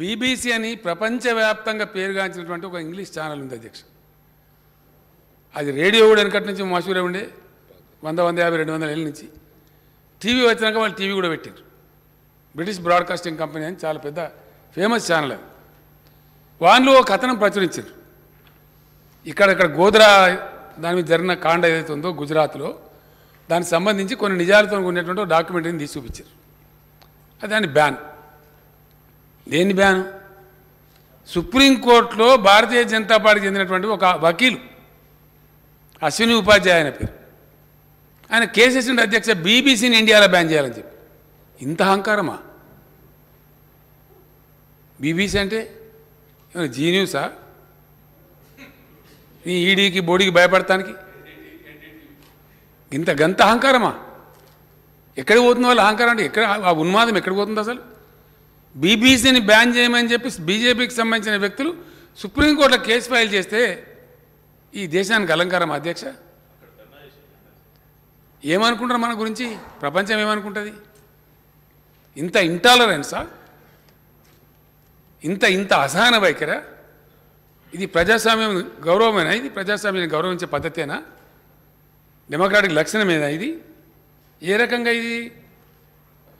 BBC అని ప్రపంచవ్యాప్తంగా పేరుగాంచినటువంటి ఒక ఇంగ్లీష్ ఛానల్ ఉంది అధ్యక్ష అది రేడియో కూడా వెనకటి నుంచి మసూరే ఉండే వంద వంద యాభై రెండు వందల ఏళ్ళ నుంచి టీవీ వచ్చినాక వాళ్ళు టీవీ కూడా పెట్టారు బ్రిటిష్ బ్రాడ్కాస్టింగ్ కంపెనీ అని చాలా పెద్ద ఫేమస్ ఛానల్ అది వాళ్ళు ఒక కథనం ప్రచురించారు ఇక్కడ ఇక్కడ దాని మీద జరిగిన కాండ ఏదైతే ఉందో గుజరాత్లో దానికి సంబంధించి కొన్ని నిజాలతో ఉన్నటువంటి డాక్యుమెంటరీని తీసి చూపించారు అది దాన్ని బ్యాన్ దేని బ్యాను సుప్రీంకోర్టులో భారతీయ జనతా పార్టీకి చెందినటువంటి ఒక వకీలు అశ్విని ఉపాధ్యాయ అనే పేరు ఆయన కేసీసీ అధ్యక్ష బీబీసీని ఇండియాలో బ్యాన్ చేయాలని చెప్పి ఇంత అహంకారమా బీబీసీ అంటే జీ న్యూసా నీ ఈడీకి బోడీకి భయపడటానికి ఇంత గంత అహంకారమా ఎక్కడ పోతుంది వాళ్ళు అహంకారం అంటే ఎక్కడ ఆ ఉన్మాదం ఎక్కడ పోతుంది అసలు బీబీసీని బ్యాన్ చేయమని చెప్పి బీజేపీకి సంబంధించిన వ్యక్తులు సుప్రీంకోర్టులో కేసు ఫైల్ చేస్తే ఈ దేశానికి అలంకారం అధ్యక్ష ఏమనుకుంటారు మన గురించి ప్రపంచం ఏమనుకుంటుంది ఇంత ఇంటాలరెన్సా ఇంత ఇంత అసహన వైఖరా ఇది ప్రజాస్వామ్యం గౌరవమేనా ఇది ప్రజాస్వామ్యాన్ని గౌరవించే పద్ధతేనా డెమోక్రాటిక్ లక్షణమేనా ఇది ఏ రకంగా ఇది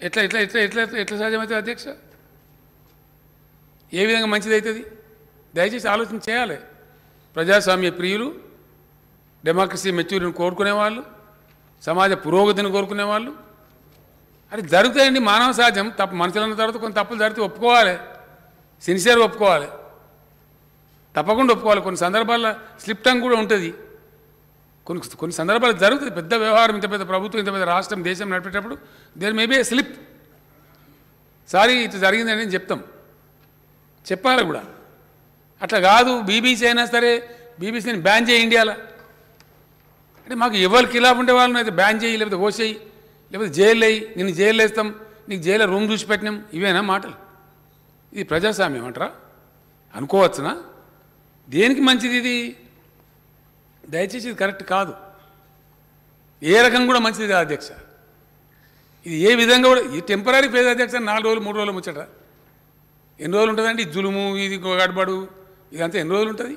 ఎట్లా ఎట్లా ఎట్లా ఎట్లా ఎట్లా సాధ్యమవుతుంది అధ్యక్ష ఏ విధంగా మంచిదవుతుంది దయచేసి ఆలోచన చేయాలి ప్రజాస్వామ్య ప్రియులు డెమోక్రసీ మెచ్యూరిటీని కోరుకునేవాళ్ళు సమాజ పురోగతిని కోరుకునేవాళ్ళు అది జరుగుతాయండి మానవ సహజం తప్ప మనుషులన్న తర్వాత కొన్ని తప్పులు జరిగితే ఒప్పుకోవాలి సిన్సియర్గా ఒప్పుకోవాలి తప్పకుండా ఒప్పుకోవాలి కొన్ని సందర్భాల్లో స్లిప్ టంగ్ కూడా ఉంటుంది కొన్ని కొన్ని సందర్భాలు జరుగుతుంది పెద్ద వ్యవహారం ఇంత పెద్ద ప్రభుత్వం ఇంత పెద్ద రాష్ట్రం దేశం నడిపేటప్పుడు దేర్ మేబీ స్లిప్ సారీ ఇటు జరిగిందని చెప్తాం చెప్పాలి కూడా అట్లా కాదు బీబీసీ అయినా సరే బీబీసీని బ్యాన్ చేయి ఇండియాలో అంటే మాకు ఎవరు కిలాఫ్ ఉండే వాళ్ళని అయితే బ్యాన్ చేయి లేకపోతే ఓసేయి లేకపోతే జైలు అయ్యి నేను జైలు వేస్తాం నీకు జైల్లో రూమ్ చూసి పెట్టినాం ఇవేనా మాటలు ఇది ప్రజాస్వామ్యం అంటారా అనుకోవచ్చునా దేనికి మంచిది ఇది దయచేసి ఇది కరెక్ట్ కాదు ఏ రకం కూడా మంచిది అధ్యక్ష ఇది ఏ విధంగా కూడా ఈ టెంపరీ పేద అధ్యక్ష నాలుగు రోజులు మూడు రోజులు ముచ్చట ఎన్ని రోజులు ఉంటుందండి జులుము ఇది గడబడు ఇదంతా ఎన్ని రోజులు ఉంటుంది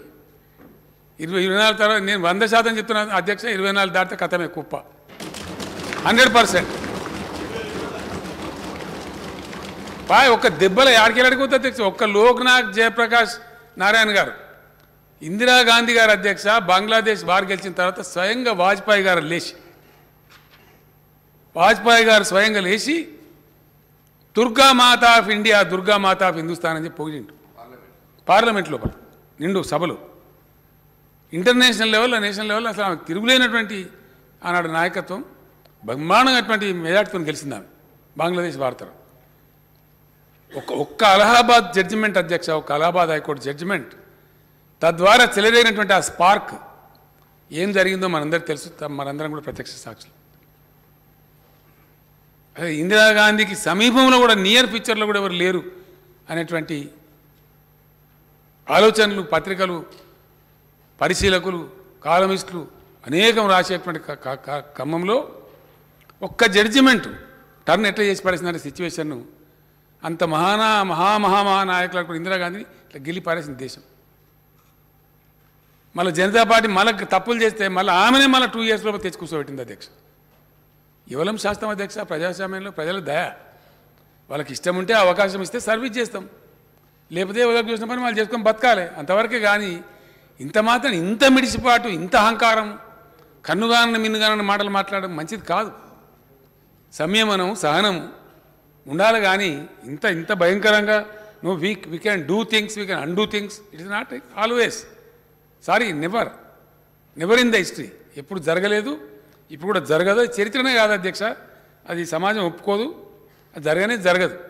ఇరవై ఇరవై నాలుగు తర్వాత నేను వంద శాతం చెప్తున్నాను అధ్యక్ష ఇరవై నాలుగు దాటితే కథమే కుప్ప హండ్రెడ్ పర్సెంట్ బాయ్ ఒక్క దెబ్బల ఆడికెళ్ళడిపోతే అధ్యక్ష ఒక్క లోక్నాథ్ జయప్రకాష్ నారాయణ గారు ఇందిరాగాంధీ గారు అధ్యక్ష బంగ్లాదేశ్ బార్ గెలిచిన తర్వాత స్వయంగా వాజ్పేయి గారు లేచి వాజ్పేయి గారు స్వయంగా లేచి దుర్గా మాత ఆఫ్ ఇండియా దుర్గా మాత ఆఫ్ హిందుస్థాన్ అని చెప్పి పొగిడిండు పార్లమెంట్ లోపల నిండు సభలు ఇంటర్నేషనల్ లెవెల్లో నేషనల్ లెవెల్లో అసలు ఆమెకు తిరుగులేనటువంటి ఆనాడు నాయకత్వం బ్రహ్మాండమైనటువంటి మెజార్టీతో గెలిచింది ఆమె బంగ్లాదేశ్ భారతరం ఒక్క ఒక్క అలహాబాద్ జడ్జిమెంట్ అధ్యక్ష ఒక అలహాబాద్ హైకోర్టు జడ్జిమెంట్ తద్వారా చెలరైనటువంటి ఆ స్పార్క్ ఏం జరిగిందో మనందరికీ తెలుసు మనందరం కూడా ప్రత్యక్ష సాక్షులు ఇందిరాగాంధీకి సమీపంలో కూడా నియర్ పిక్చర్లో కూడా ఎవరు లేరు అనేటువంటి ఆలోచనలు పత్రికలు పరిశీలకులు కాలమిస్టులు అనేకం రాసేటువంటి క్రమంలో ఒక్క జడ్జిమెంట్ టర్న్ ఎట్లా చేసి పడేసిన సిచ్యువేషన్ను అంత మహానా మహామహామహానాయకులు కూడా ఇందిరాగాంధీని ఇట్లా గెలి పారేసిన దేశం మళ్ళీ జనతా పార్టీ మళ్ళీ తప్పులు చేస్తే మళ్ళీ ఆమెనే మళ్ళీ టూ ఇయర్స్లో లోపల తెచ్చి అధ్యక్ష కేవలం శాస్త్రం అధ్యక్ష ప్రజాస్వామ్యంలో ప్రజల దయ వాళ్ళకి ఇష్టం ఉంటే అవకాశం ఇస్తే సర్వీస్ చేస్తాం లేకపోతే ఎవరికి చూసిన పని వాళ్ళు చేసుకొని బతకాలి అంతవరకే కానీ ఇంత మాత్రం ఇంత మిడిసిపాటు ఇంత అహంకారం కన్నుగానన్న మిన్నుగానని మాటలు మాట్లాడడం మంచిది కాదు సంయమనం సహనము ఉండాలి కానీ ఇంత ఇంత భయంకరంగా no we we can do things we can undo things it is not always sorry never never in the history ఎప్పుడు జరగలేదు ఇప్పుడు కూడా జరగదు చరిత్రనే కాదు అధ్యక్ష అది సమాజం ఒప్పుకోదు జరగనే జరగదు